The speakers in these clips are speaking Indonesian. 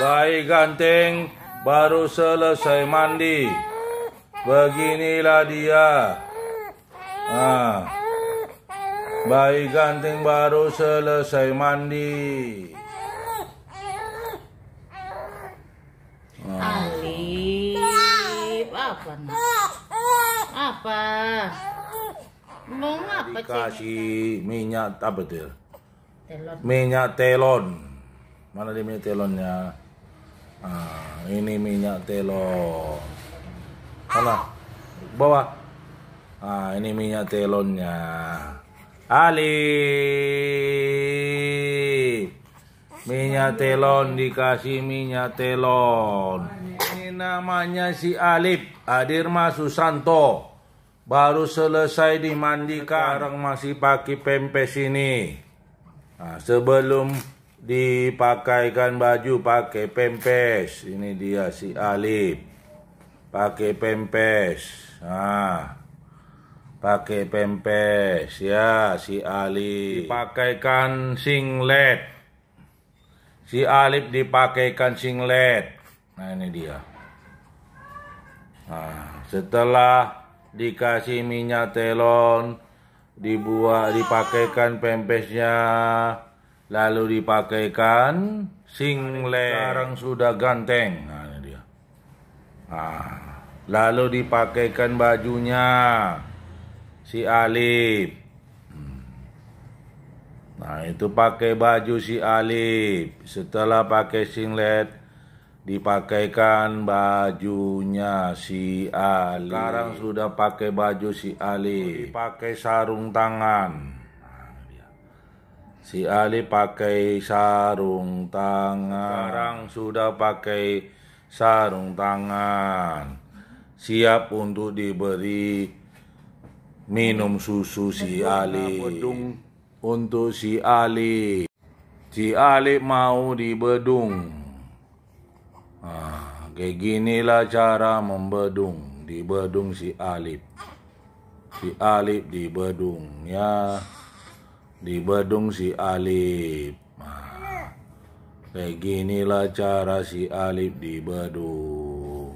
Bayi ganteng baru selesai mandi. Beginilah dia. Nah, bayi ganteng baru selesai mandi. Ah. Alif apa Apa? Mau apa Kasih minyak apa tuh? Minyak telon. Mana dia minyak telonnya? Nah, ini minyak telon. Mana? Bawah. Nah, ini minyak telonnya. Ali. Minyak telon dikasih minyak telon. Ini namanya si Alif Adirma Susanto. Baru selesai dimandikan, orang masih pakai pempes ini. Nah, sebelum dipakaikan baju pakai pempes ini dia si Alif pakai pempes nah pakai pempes ya si Alif dipakaikan singlet si Alif dipakaikan singlet nah ini dia nah setelah dikasih minyak telon dibuat dipakaikan pempesnya lalu dipakaikan singlet sekarang sudah ganteng nah ini dia nah, lalu dipakaikan bajunya si Alif hmm. nah itu pakai baju si Alif setelah pakai singlet dipakaikan bajunya si Ali sekarang sudah pakai baju si Ali dipakai sarung tangan Si Ali pakai sarung tangan. Sekarang sudah pakai sarung tangan. Siap untuk diberi minum susu si Ali. Untuk si Ali. Si Ali mau dibedung. Ah, kayak ginilah cara membedung. Dibedung si Alip. Si Alip dibedung ya di Badung si Alip, beginilah ah, cara si Alip di Badung.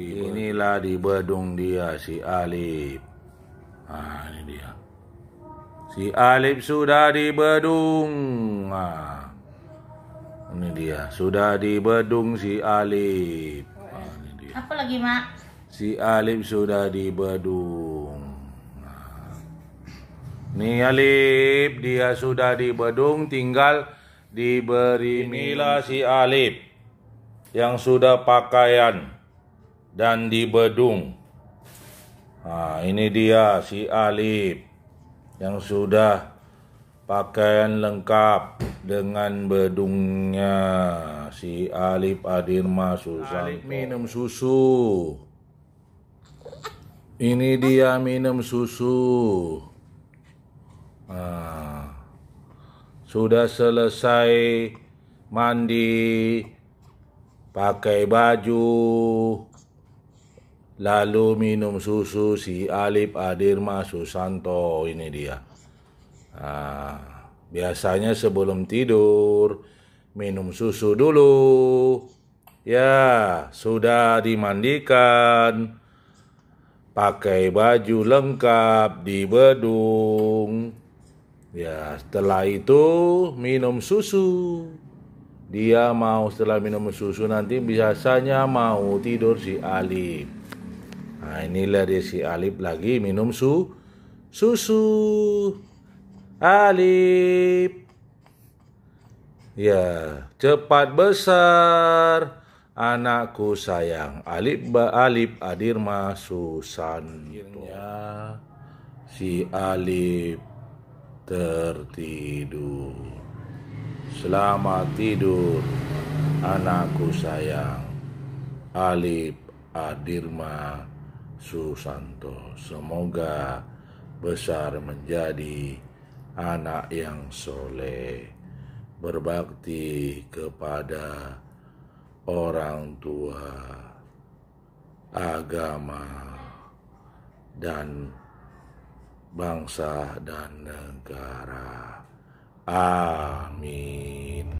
Inilah di Badung dia si Alip. Nah, ini dia. Si Alip sudah di Badung. Nah, ini dia. Sudah di Badung si Alip. Nah, ini dia. Apa lagi, Mak? Si Alip sudah di Badung. Ni alif dia sudah di bedung tinggal diberi mila si Alip yang sudah pakaian dan di bedung. Nah, ini dia si Alip yang sudah pakaian lengkap dengan bedungnya si Alip adirma susanto. Alif minum susu. Ini dia minum susu. Ah. sudah selesai mandi, pakai baju, lalu minum susu si Alip Adirma Susanto ini dia. Nah, biasanya sebelum tidur minum susu dulu. Ya, sudah dimandikan. Pakai baju lengkap di bedung. Ya, setelah itu minum susu. Dia mau setelah minum susu nanti biasanya mau tidur si Alip. Nah, inilah dia si Alip lagi minum su susu. Alip. Ya, cepat besar anakku sayang. Alip ba Alif Adirma Susan. Akhirnya si Alip tertidur. Selamat tidur, anakku sayang. Alip Adirma Susanto. Semoga besar menjadi anak yang soleh, berbakti kepada orang tua, agama, dan bangsa dan negara. Amin.